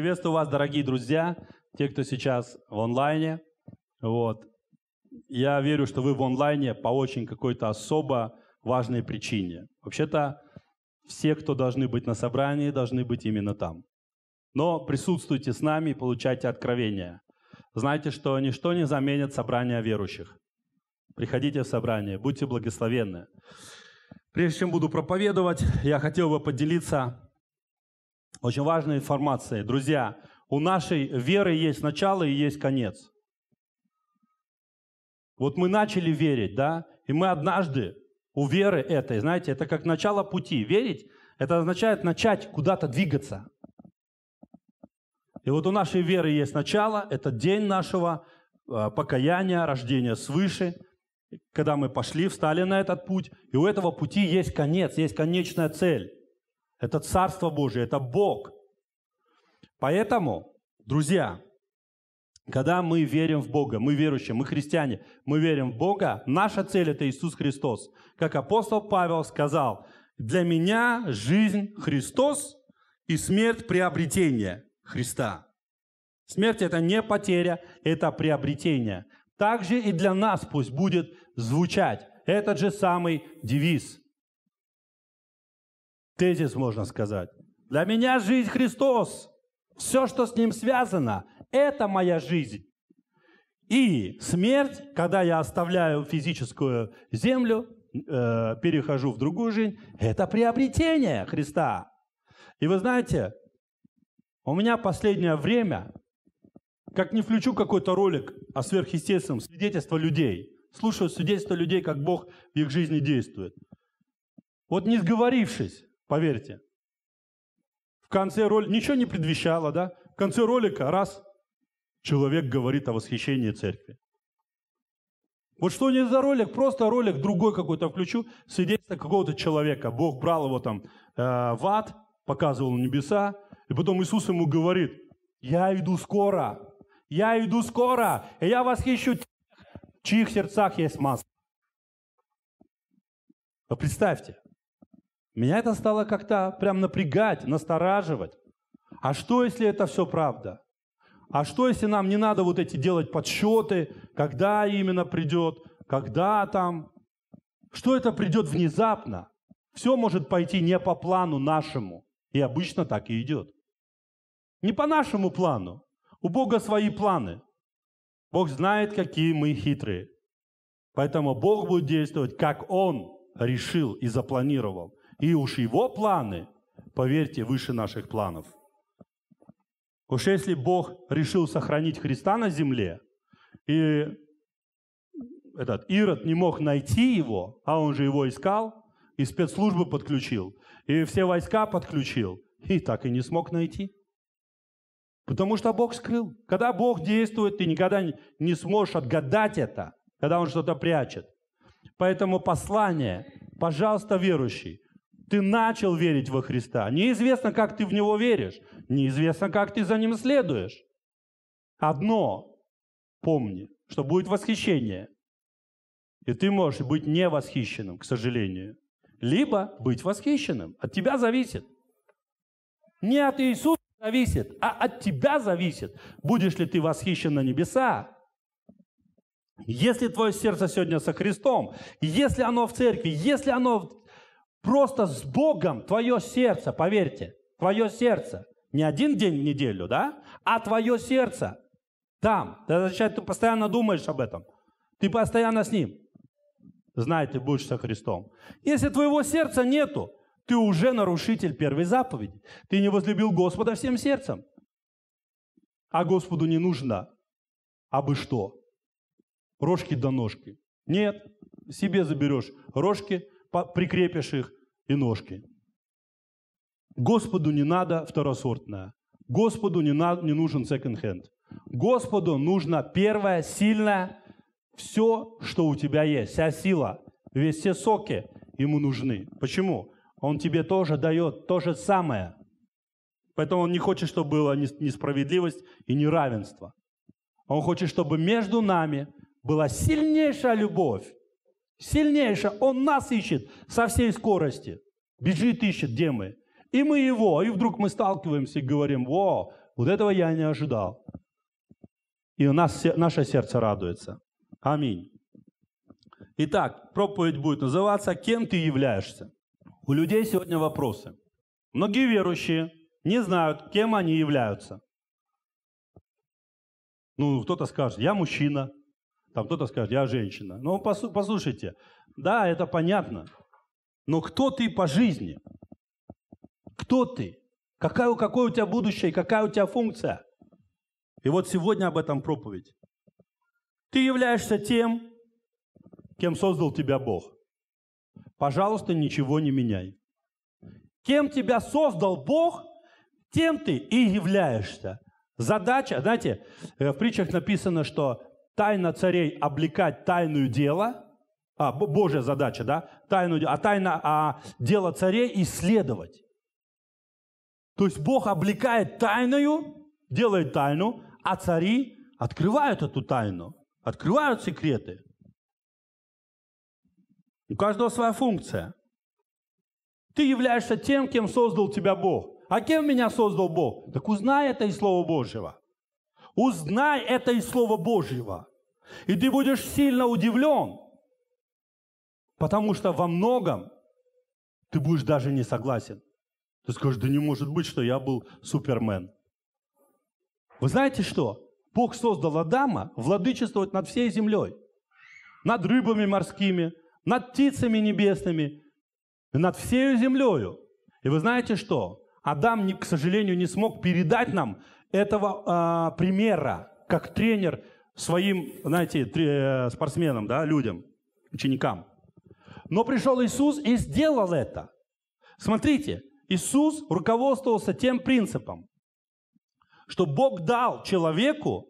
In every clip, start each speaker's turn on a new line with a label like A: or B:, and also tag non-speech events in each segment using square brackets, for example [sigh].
A: Приветствую вас, дорогие друзья, те, кто сейчас в онлайне. Вот. Я верю, что вы в онлайне по очень какой-то особо важной причине. Вообще-то все, кто должны быть на собрании, должны быть именно там. Но присутствуйте с нами и получайте откровения. Знайте, что ничто не заменит собрание верующих. Приходите в собрание, будьте благословенны. Прежде чем буду проповедовать, я хотел бы поделиться очень важная информация. Друзья, у нашей веры есть начало и есть конец. Вот мы начали верить, да, и мы однажды у веры этой, знаете, это как начало пути. Верить – это означает начать куда-то двигаться. И вот у нашей веры есть начало, это день нашего э, покаяния, рождения свыше, когда мы пошли, встали на этот путь, и у этого пути есть конец, есть конечная цель. Это Царство Божие, это Бог. Поэтому, друзья, когда мы верим в Бога, мы верующие, мы христиане, мы верим в Бога, наша цель – это Иисус Христос. Как апостол Павел сказал, «Для меня жизнь – Христос и смерть – приобретение Христа». Смерть – это не потеря, это приобретение. Также и для нас пусть будет звучать этот же самый девиз – Тезис можно сказать. Для меня жизнь Христос. Все, что с Ним связано, это моя жизнь. И смерть, когда я оставляю физическую землю, э, перехожу в другую жизнь, это приобретение Христа. И вы знаете, у меня последнее время, как не включу какой-то ролик о сверхъестественном, свидетельство людей, слушаю свидетельство людей, как Бог в их жизни действует. Вот не сговорившись, Поверьте. В конце ролика, ничего не предвещало, да? В конце ролика раз человек говорит о восхищении церкви. Вот что не за ролик, просто ролик другой какой-то включу, свидетельство какого-то человека. Бог брал его там э, в ад, показывал небеса, и потом Иисус ему говорит, я иду скоро, я иду скоро, и я восхищу тех, в чьих сердцах есть масло. А представьте, меня это стало как-то прям напрягать, настораживать. А что, если это все правда? А что, если нам не надо вот эти делать подсчеты, когда именно придет, когда там? Что это придет внезапно? Все может пойти не по плану нашему. И обычно так и идет. Не по нашему плану. У Бога свои планы. Бог знает, какие мы хитрые. Поэтому Бог будет действовать, как Он решил и запланировал. И уж его планы, поверьте, выше наших планов. Уж если Бог решил сохранить Христа на земле, и этот Ирод не мог найти его, а он же его искал, и спецслужбы подключил, и все войска подключил, и так и не смог найти. Потому что Бог скрыл. Когда Бог действует, ты никогда не сможешь отгадать это, когда Он что-то прячет. Поэтому послание, пожалуйста, верующий, ты начал верить во Христа. Неизвестно, как ты в Него веришь. Неизвестно, как ты за Ним следуешь. Одно помни, что будет восхищение. И ты можешь быть не восхищенным, к сожалению. Либо быть восхищенным. От тебя зависит. Не от Иисуса зависит, а от тебя зависит, будешь ли ты восхищен на небеса. Если твое сердце сегодня со Христом, если оно в церкви, если оно Просто с Богом твое сердце, поверьте, твое сердце. Не один день в неделю, да? А твое сердце там. Это означает, ты постоянно думаешь об этом. Ты постоянно с Ним. Знай, ты будешь со Христом. Если твоего сердца нету, ты уже нарушитель первой заповеди. Ты не возлюбил Господа всем сердцем. А Господу не нужно, а бы что? Рожки до да ножки. Нет, себе заберешь рожки, прикрепишь их, и ножки. Господу не надо второсортное. Господу не, на, не нужен секонд-хенд. Господу нужно первое, сильное, все, что у тебя есть, вся сила, весь все соки ему нужны. Почему? Он тебе тоже дает то же самое. Поэтому он не хочет, чтобы было несправедливость и неравенство. Он хочет, чтобы между нами была сильнейшая любовь, сильнейшая, он нас ищет со всей скорости. Бежит, ищет, где мы. И мы его, и вдруг мы сталкиваемся и говорим, во, вот этого я не ожидал. И у нас, наше сердце радуется. Аминь. Итак, проповедь будет называться «Кем ты являешься?». У людей сегодня вопросы. Многие верующие не знают, кем они являются. Ну, кто-то скажет, я мужчина, там кто-то скажет, я женщина. Ну, послушайте, да, это понятно. Но кто ты по жизни? Кто ты? Какая, какое у тебя будущее, какая у тебя функция? И вот сегодня об этом проповедь. Ты являешься тем, кем создал тебя Бог. Пожалуйста, ничего не меняй. Кем тебя создал Бог, тем ты и являешься. Задача, знаете, э, в притчах написано, что Тайна царей – облекать тайную дело, а, Божья задача, да, тайну, а тайна, а дело царей – исследовать. То есть Бог облекает тайную, делает тайну, а цари открывают эту тайну, открывают секреты. У каждого своя функция. Ты являешься тем, кем создал тебя Бог. А кем меня создал Бог? Так узнай это из Слова Божьего. Узнай это из Слова Божьего. И ты будешь сильно удивлен, потому что во многом ты будешь даже не согласен. Ты скажешь, да не может быть, что я был супермен. Вы знаете что? Бог создал Адама владычествовать над всей землей, над рыбами морскими, над птицами небесными, над всей землею. И вы знаете что? Адам, к сожалению, не смог передать нам этого а, примера, как тренер своим, знаете, тре, э, спортсменам, да, людям, ученикам. Но пришел Иисус и сделал это. Смотрите, Иисус руководствовался тем принципом, что Бог дал человеку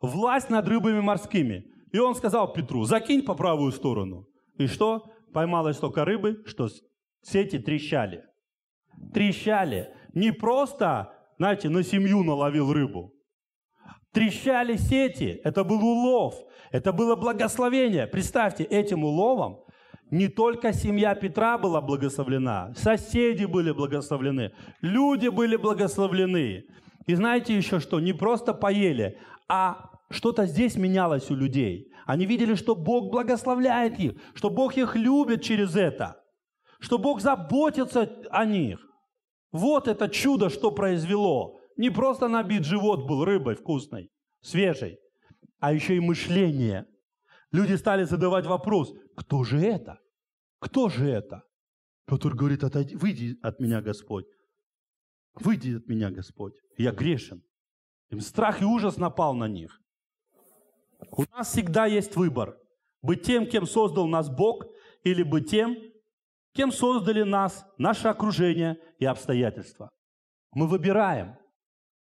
A: власть над рыбами морскими. И он сказал Петру, закинь по правую сторону. И что? Поймалось столько рыбы, что сети трещали. Трещали. Не просто знаете, на семью наловил рыбу. Трещали сети, это был улов, это было благословение. Представьте, этим уловом не только семья Петра была благословлена, соседи были благословлены, люди были благословлены. И знаете еще что? Не просто поели, а что-то здесь менялось у людей. Они видели, что Бог благословляет их, что Бог их любит через это, что Бог заботится о них. Вот это чудо, что произвело. Не просто набит живот был рыбой вкусной, свежей, а еще и мышление. Люди стали задавать вопрос, кто же это? Кто же это? Петр говорит, отойди, выйди от меня, Господь. Выйди от меня, Господь. Я грешен. Им страх и ужас напал на них. У нас всегда есть выбор. Быть тем, кем создал нас Бог, или быть тем, кем создали нас, наше окружение и обстоятельства. Мы выбираем,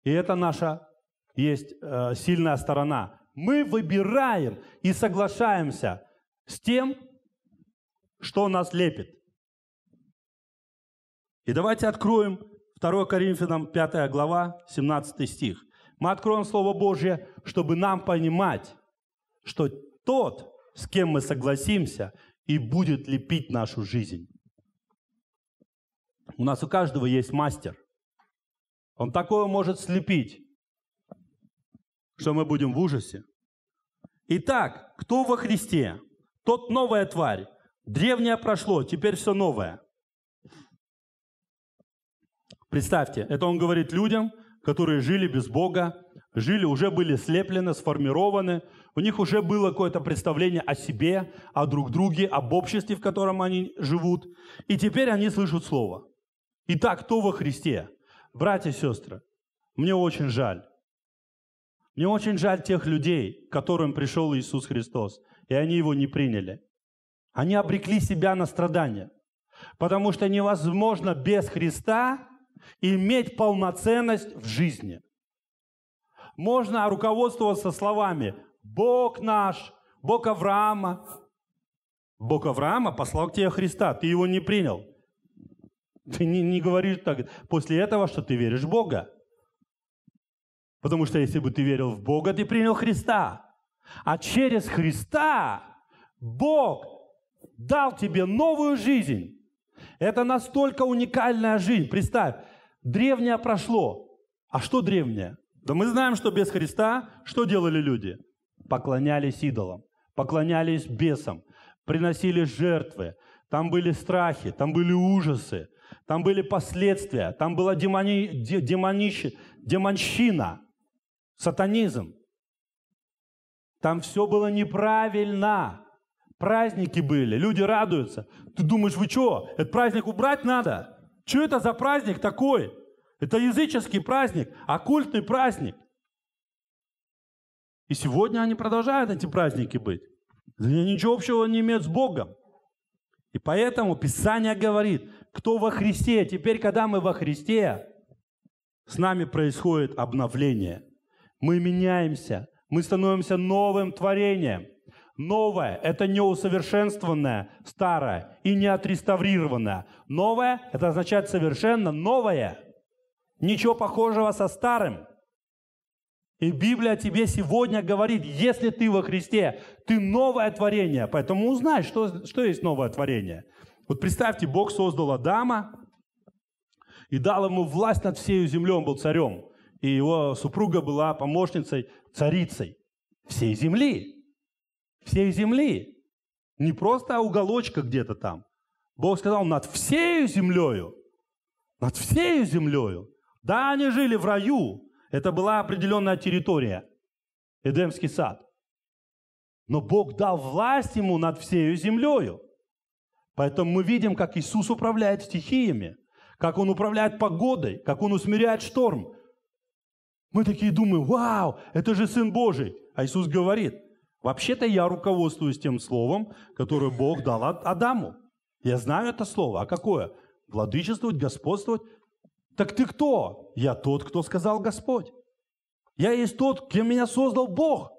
A: и это наша есть э, сильная сторона. Мы выбираем и соглашаемся с тем, что нас лепит. И давайте откроем 2 Коринфянам 5 глава, 17 стих. Мы откроем Слово Божье, чтобы нам понимать, что тот, с кем мы согласимся, и будет лепить нашу жизнь. У нас у каждого есть мастер. Он такое может слепить, что мы будем в ужасе. Итак, кто во Христе? Тот новая тварь. Древнее прошло, теперь все новое. Представьте, это он говорит людям, которые жили без Бога, жили, уже были слеплены, сформированы, у них уже было какое-то представление о себе, о друг друге, об обществе, в котором они живут. И теперь они слышат Слово. Итак, кто во Христе? Братья и сестры, мне очень жаль. Мне очень жаль тех людей, к которым пришел Иисус Христос, и они его не приняли. Они обрекли себя на страдания, потому что невозможно без Христа иметь полноценность в жизни. Можно руководствоваться словами «Бог наш», «Бог Авраама». Бог Авраама послал к тебе Христа, ты его не принял – ты не, не говоришь так после этого, что ты веришь в Бога. Потому что если бы ты верил в Бога, ты принял Христа. А через Христа Бог дал тебе новую жизнь. Это настолько уникальная жизнь. Представь, древнее прошло. А что древнее? Да мы знаем, что без Христа что делали люди? Поклонялись идолам, поклонялись бесам, приносили жертвы. Там были страхи, там были ужасы, там были последствия, там была демони, демонищ, демонщина, сатанизм. Там все было неправильно. Праздники были, люди радуются. Ты думаешь, вы что, этот праздник убрать надо? Что это за праздник такой? Это языческий праздник, оккультный праздник. И сегодня они продолжают эти праздники быть. Они ничего общего не имеют с Богом. И поэтому Писание говорит, кто во Христе. Теперь, когда мы во Христе, с нами происходит обновление. Мы меняемся, мы становимся новым творением. Новое – это не усовершенствованное, старое и не отреставрированное. Новое – это означает совершенно новое. Ничего похожего со старым. И Библия тебе сегодня говорит, если ты во Христе, ты новое творение. Поэтому узнай, что, что есть новое творение. Вот представьте, Бог создал Адама и дал ему власть над всей землей, он был царем. И его супруга была помощницей, царицей всей земли. Всей земли. Не просто уголочка где-то там. Бог сказал, над всей землею. Над всей землею. Да, они жили в раю. Это была определенная территория. Эдемский сад. Но Бог дал власть ему над всей землею. Поэтому мы видим, как Иисус управляет стихиями, как Он управляет погодой, как Он усмиряет шторм. Мы такие думаем, вау, это же Сын Божий. А Иисус говорит, вообще-то я руководствуюсь тем словом, которое Бог дал Адаму. Я знаю это слово. А какое? Владычествовать, господствовать. Так ты кто? Я тот, кто сказал Господь. Я есть тот, кем меня создал Бог.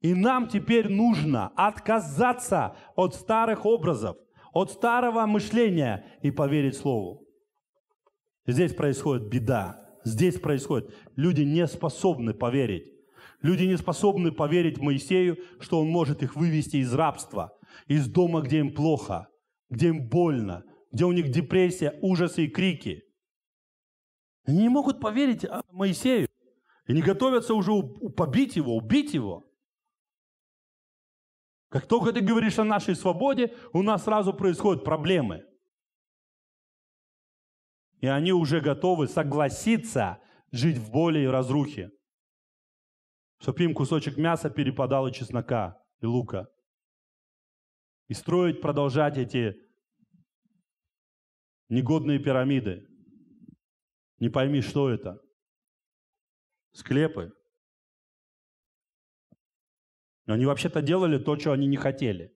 A: И нам теперь нужно отказаться от старых образов, от старого мышления и поверить Слову. Здесь происходит беда. Здесь происходит. Люди не способны поверить. Люди не способны поверить Моисею, что он может их вывести из рабства, из дома, где им плохо, где им больно, где у них депрессия, ужасы и крики. Они не могут поверить а, Моисею. И не готовятся уже побить его, убить его. Как только ты говоришь о нашей свободе, у нас сразу происходят проблемы. И они уже готовы согласиться жить в боли и разрухе. Чтоб им кусочек мяса перепадало чеснока и лука. И строить, продолжать эти негодные пирамиды. Не пойми, что это. Склепы, но они вообще-то делали то, чего они не хотели.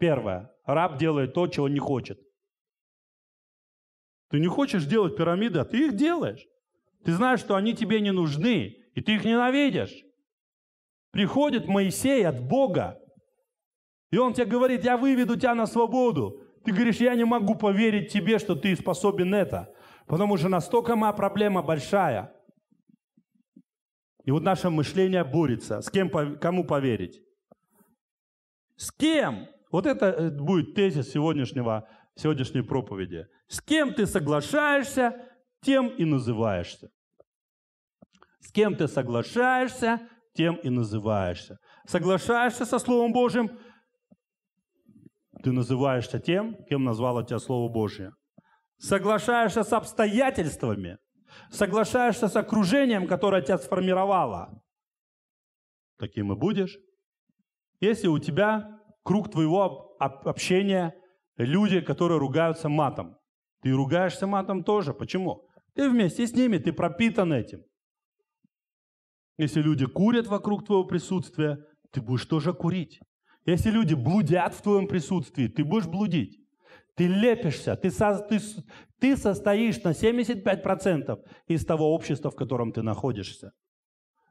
A: Первое. Раб делает то, чего не хочет. Ты не хочешь делать пирамиды, а ты их делаешь. Ты знаешь, что они тебе не нужны, и ты их ненавидишь. Приходит Моисей от Бога, и он тебе говорит, я выведу тебя на свободу. Ты говоришь, я не могу поверить тебе, что ты способен это, потому что настолько моя проблема большая. И вот наше мышление борется, с кем, кому поверить. С кем? Вот это э, будет тезис сегодняшнего, сегодняшней проповеди. С кем ты соглашаешься, тем и называешься. С кем ты соглашаешься, тем и называешься. Соглашаешься со Словом Божьим, ты называешься тем, кем назвало тебя Слово Божье. Соглашаешься с обстоятельствами, соглашаешься с окружением, которое тебя сформировало. Таким и будешь, если у тебя круг твоего общения люди, которые ругаются матом, ты ругаешься матом тоже. Почему? Ты вместе с ними, ты пропитан этим. Если люди курят вокруг твоего присутствия, ты будешь тоже курить. Если люди блудят в твоем присутствии, ты будешь блудить. Ты лепишься, ты, со, ты, ты состоишь на 75% из того общества, в котором ты находишься.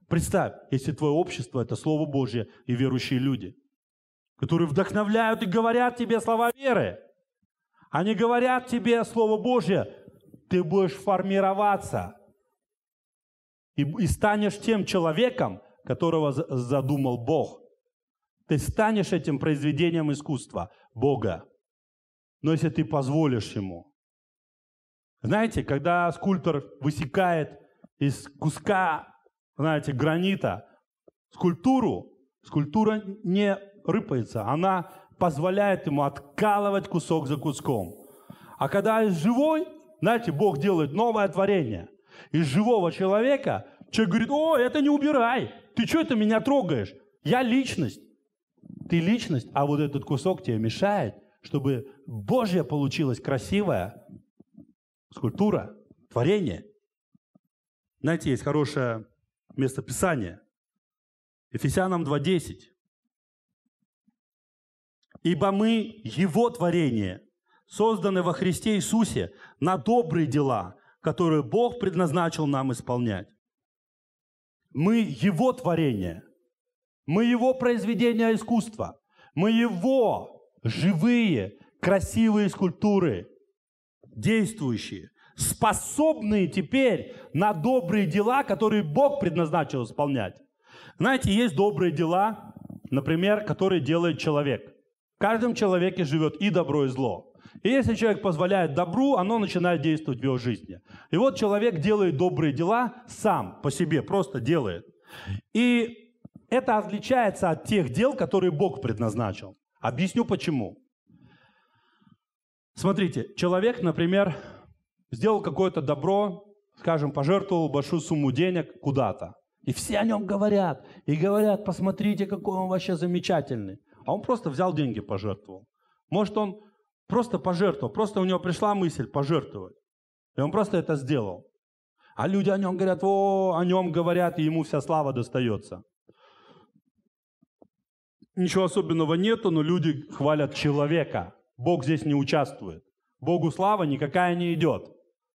A: Представь, если твое общество – это Слово Божье и верующие люди, которые вдохновляют и говорят тебе слова веры. Они говорят тебе Слово Божье, ты будешь формироваться и, и станешь тем человеком, которого задумал Бог. Ты станешь этим произведением искусства Бога, но если ты позволишь Ему. Знаете, когда скульптор высекает из куска знаете, гранита, скульптуру, скульптура не рыпается, она позволяет ему откалывать кусок за куском. А когда из живой, знаете, Бог делает новое творение. Из живого человека человек говорит, о, это не убирай, ты что это меня трогаешь? Я личность. Ты личность, а вот этот кусок тебе мешает, чтобы Божья получилась красивая скульптура, творение. Знаете, есть хорошая место Писания. Ефесянам 2.10. «Ибо мы Его творение, созданы во Христе Иисусе на добрые дела, которые Бог предназначил нам исполнять». Мы Его творение, мы Его произведение искусства, мы Его живые, красивые скульптуры, действующие – способные теперь на добрые дела, которые Бог предназначил исполнять. Знаете, есть добрые дела, например, которые делает человек. В каждом человеке живет и добро, и зло. И если человек позволяет добру, оно начинает действовать в его жизни. И вот человек делает добрые дела сам, по себе, просто делает. И это отличается от тех дел, которые Бог предназначил. Объясню почему. Смотрите, человек, например, сделал какое-то добро, скажем, пожертвовал большую сумму денег куда-то. И все о нем говорят. И говорят, посмотрите, какой он вообще замечательный. А он просто взял деньги, пожертвовал. Может, он просто пожертвовал, просто у него пришла мысль пожертвовать. И он просто это сделал. А люди о нем говорят, о, о нем говорят, и ему вся слава достается. Ничего особенного нету, но люди хвалят человека. Бог здесь не участвует. Богу слава никакая не идет.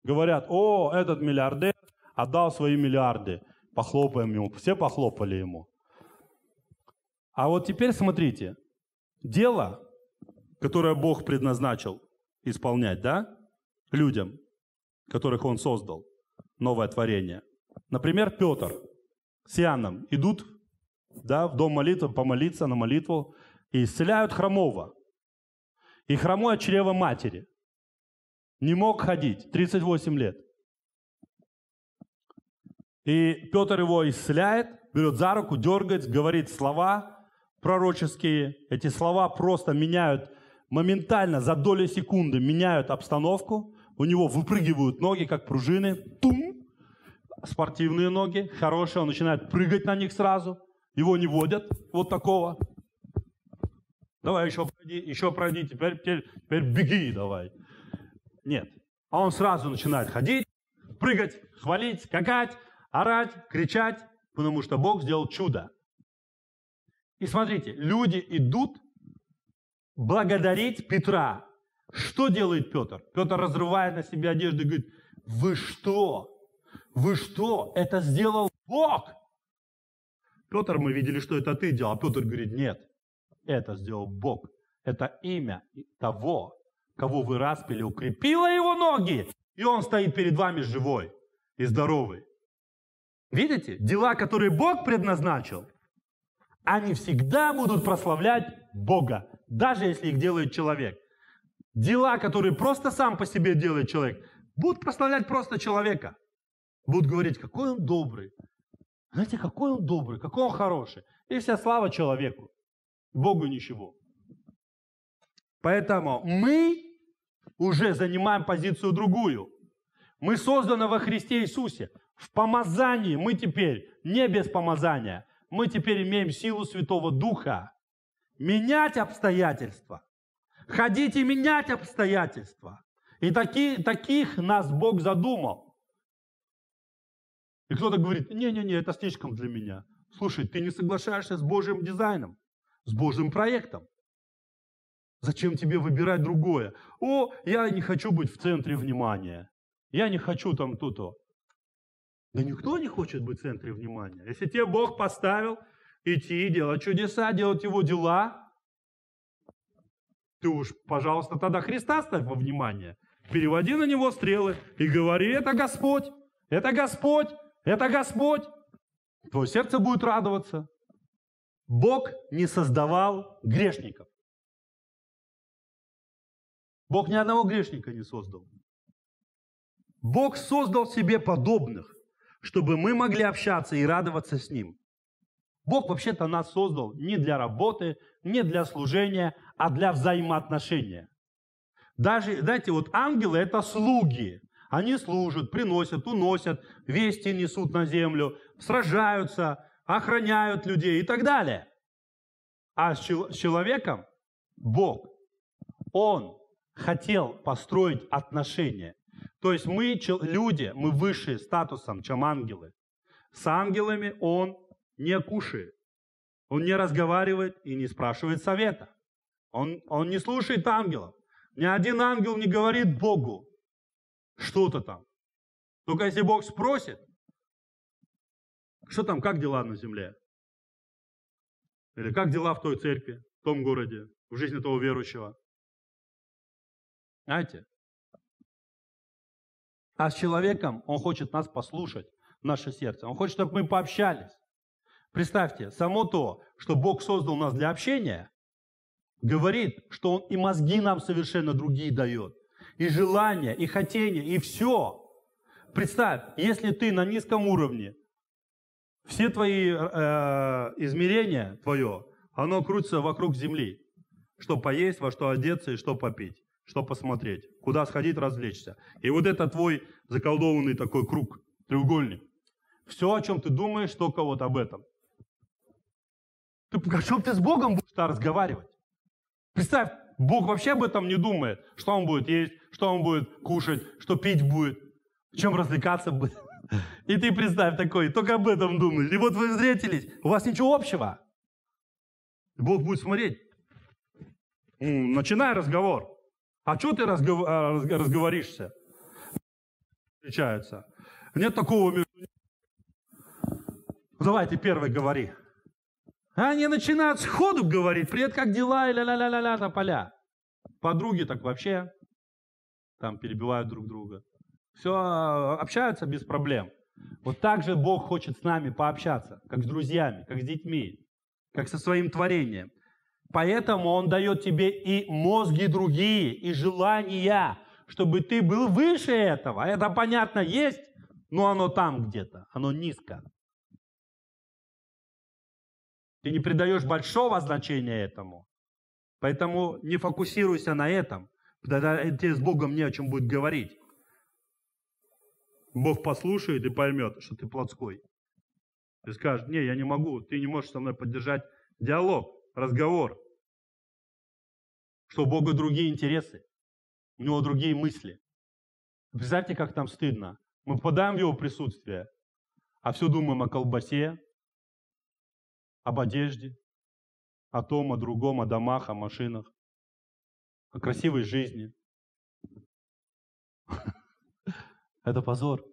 A: Говорят, о, этот миллиардер отдал свои миллиарды. Похлопаем ему. Все похлопали ему. А вот теперь смотрите. Дело, которое Бог предназначил исполнять, да, людям, которых Он создал, новое творение. Например, Петр с Иоанном идут да, в дом молитвы, помолиться на молитву, и исцеляют хромого. И хромое чрево матери. Не мог ходить 38 лет. И Петр его исцеляет, берет за руку, дергает, говорит слова пророческие. Эти слова просто меняют моментально, за доли секунды меняют обстановку. У него выпрыгивают ноги, как пружины. Тум! Спортивные ноги, хорошие. Он начинает прыгать на них сразу. Его не водят вот такого. Давай еще пройди, еще пройди. Теперь, теперь, теперь беги давай. Нет. А он сразу начинает ходить, прыгать, хвалить, скакать, орать, кричать, потому что Бог сделал чудо. И смотрите, люди идут благодарить Петра. Что делает Петр? Петр разрывает на себе одежду и говорит, вы что? Вы что? Это сделал Бог! Петр, мы видели, что это ты делал. А Петр говорит, нет, это сделал Бог. Это имя того, кого вы распили, укрепила его ноги, и он стоит перед вами живой и здоровый. Видите, дела, которые Бог предназначил, они всегда будут прославлять Бога, даже если их делает человек. Дела, которые просто сам по себе делает человек, будут прославлять просто человека. Будут говорить, какой он добрый. Знаете, какой он добрый, какой он хороший. И вся слава человеку. Богу ничего. Поэтому мы уже занимаем позицию другую. Мы созданы во Христе Иисусе. В помазании мы теперь не без помазания. Мы теперь имеем силу Святого Духа менять обстоятельства. Ходите менять обстоятельства. И таки, таких нас Бог задумал. И кто-то говорит, не-не-не, это слишком для меня. Слушай, ты не соглашаешься с Божьим дизайном, с Божьим проектом. Зачем тебе выбирать другое? О, я не хочу быть в центре внимания. Я не хочу там то-то. Да никто не хочет быть в центре внимания. Если тебе Бог поставил идти делать чудеса, делать Его дела, ты уж, пожалуйста, тогда Христа ставь во внимание. Переводи на Него стрелы и говори, это Господь, это Господь, это Господь. Твое сердце будет радоваться. Бог не создавал грешников. Бог ни одного грешника не создал. Бог создал себе подобных, чтобы мы могли общаться и радоваться с Ним. Бог вообще-то нас создал не для работы, не для служения, а для взаимоотношения. Даже, знаете, вот ангелы – это слуги. Они служат, приносят, уносят, вести несут на землю, сражаются, охраняют людей и так далее. А с человеком Бог, Он хотел построить отношения. То есть мы, люди, мы выше статусом, чем ангелы. С ангелами он не кушает. Он не разговаривает и не спрашивает совета. Он, он не слушает ангелов. Ни один ангел не говорит Богу что-то там. Только если Бог спросит, что там, как дела на земле? Или как дела в той церкви, в том городе, в жизни того верующего? Знаете? А с человеком он хочет нас послушать, наше сердце. Он хочет, чтобы мы пообщались. Представьте, само то, что Бог создал нас для общения, говорит, что Он и мозги нам совершенно другие дает, и желания, и хотения, и все. Представь, если ты на низком уровне, все твои э, э, измерения твое, оно крутится вокруг земли, что поесть, во что одеться и что попить что посмотреть, куда сходить, развлечься. И вот это твой заколдованный такой круг, треугольник. Все, о чем ты думаешь, только вот об этом. Ты, о а чем ты с Богом будешь разговаривать? Представь, Бог вообще об этом не думает. Что он будет есть, что он будет кушать, что пить будет, чем развлекаться будет. [laughs] И ты представь такой, только об этом думаешь. И вот вы встретились, у вас ничего общего. Бог будет смотреть. Начинай разговор. А что ты разгов... А, разговоришься? Встречаются. Нет такого между Давайте первый говори. А они начинают сходу говорить, привет, как дела, и ля-ля-ля-ля-ля, там поля. Подруги так вообще там перебивают друг друга. Все, а, общаются без проблем. Вот так же Бог хочет с нами пообщаться, как с друзьями, как с детьми, как со своим творением. Поэтому Он дает тебе и мозги другие, и желания, чтобы ты был выше этого. А это понятно есть, но оно там где-то, оно низко. Ты не придаешь большого значения этому. Поэтому не фокусируйся на этом. Тогда тебе с Богом не о чем будет говорить. Бог послушает и поймет, что ты плотской. Ты скажешь: не, я не могу, ты не можешь со мной поддержать диалог, разговор что у Бога другие интересы, у него другие мысли. Представьте, как там стыдно. Мы попадаем в его присутствие, а все думаем о колбасе, об одежде, о том, о другом, о домах, о машинах, о красивой жизни. [laughs] Это позор.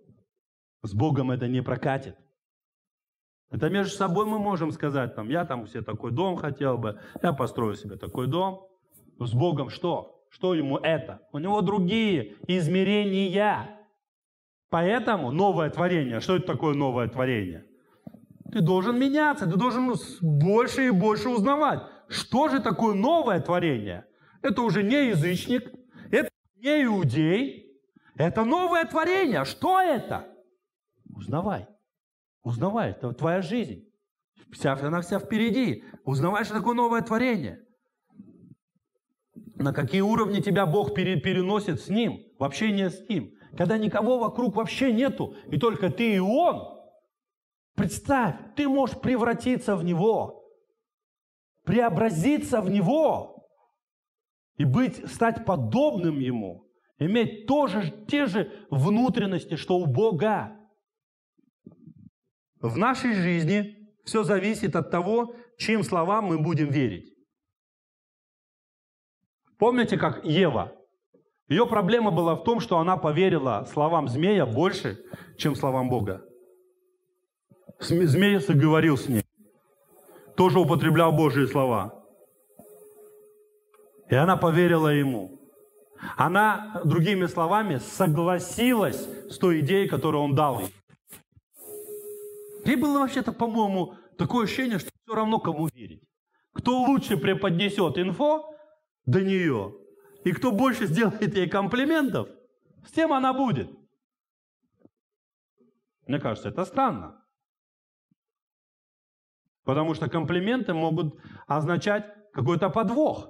A: С Богом это не прокатит. Это между собой мы можем сказать, там, я там себе такой дом хотел бы, я построю себе такой дом, с Богом что? Что ему это? У него другие измерения. Поэтому новое творение, что это такое новое творение? Ты должен меняться, ты должен больше и больше узнавать. Что же такое новое творение? Это уже не язычник, это не иудей, это новое творение. Что это? Узнавай. Узнавай, это твоя жизнь. Вся, она вся впереди. Узнавай, что такое новое творение на какие уровни тебя Бог переносит с Ним, в общение с Ним, когда никого вокруг вообще нету, и только ты и Он. Представь, ты можешь превратиться в Него, преобразиться в Него и быть, стать подобным Ему, иметь тоже, те же внутренности, что у Бога. В нашей жизни все зависит от того, чьим словам мы будем верить. Помните, как Ева? Ее проблема была в том, что она поверила словам змея больше, чем словам Бога. Змей соговорил с ней. Тоже употреблял Божьи слова. И она поверила ему. Она, другими словами, согласилась с той идеей, которую он дал ей. Ей было вообще-то, по-моему, такое ощущение, что все равно кому верить. Кто лучше преподнесет инфо, до нее. И кто больше сделает ей комплиментов, с тем она будет. Мне кажется, это странно. Потому что комплименты могут означать какой-то подвох.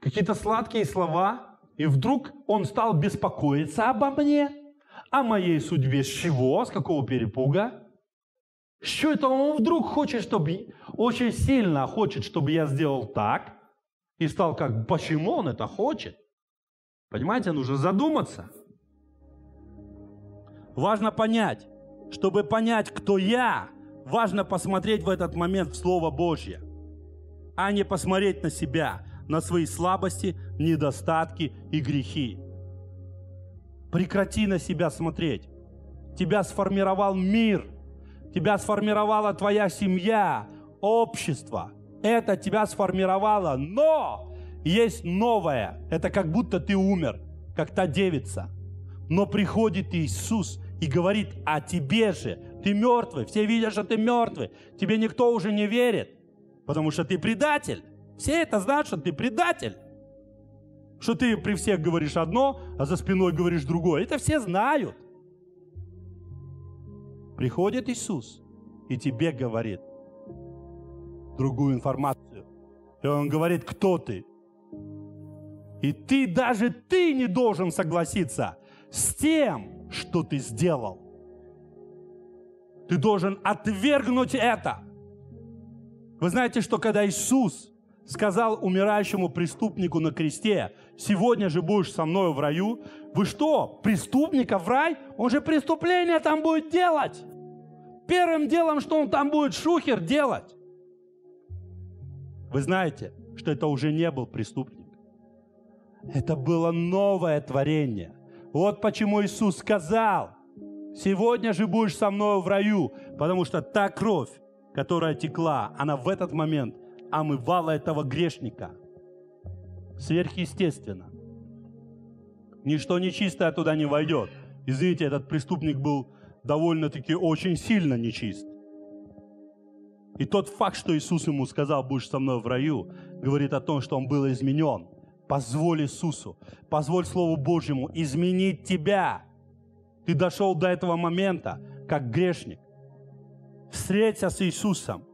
A: Какие-то сладкие слова, и вдруг он стал беспокоиться обо мне, о моей судьбе. С чего? С какого перепуга? Что это он вдруг хочет, чтобы... Очень сильно хочет, чтобы я сделал так – и стал как, почему он это хочет? Понимаете, нужно задуматься. Важно понять, чтобы понять, кто я, важно посмотреть в этот момент в Слово Божье, а не посмотреть на себя, на свои слабости, недостатки и грехи. Прекрати на себя смотреть. Тебя сформировал мир, тебя сформировала твоя семья, общество – это тебя сформировало, но есть новое. Это как будто ты умер, как та девица. Но приходит Иисус и говорит а тебе же. Ты мертвый, все видят, что ты мертвый. Тебе никто уже не верит, потому что ты предатель. Все это знают, что ты предатель. Что ты при всех говоришь одно, а за спиной говоришь другое. Это все знают. Приходит Иисус и тебе говорит, другую информацию. И он говорит, кто ты? И ты, даже ты не должен согласиться с тем, что ты сделал. Ты должен отвергнуть это. Вы знаете, что когда Иисус сказал умирающему преступнику на кресте, сегодня же будешь со мною в раю, вы что, преступника в рай? Он же преступление там будет делать. Первым делом, что он там будет шухер делать. Вы знаете, что это уже не был преступник. Это было новое творение. Вот почему Иисус сказал, сегодня же будешь со мной в раю, потому что та кровь, которая текла, она в этот момент омывала этого грешника. Сверхъестественно. Ничто нечистое туда не войдет. Извините, этот преступник был довольно-таки очень сильно нечист. И тот факт, что Иисус ему сказал, будешь со мной в раю, говорит о том, что он был изменен. Позволь Иисусу, позволь Слову Божьему изменить тебя. Ты дошел до этого момента, как грешник. Встреться с Иисусом.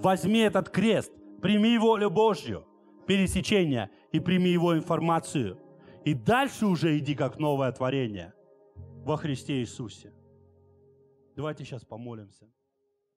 A: Возьми этот крест, прими волю Божью, пересечение, и прими его информацию. И дальше уже иди как новое творение во Христе Иисусе. Давайте сейчас помолимся.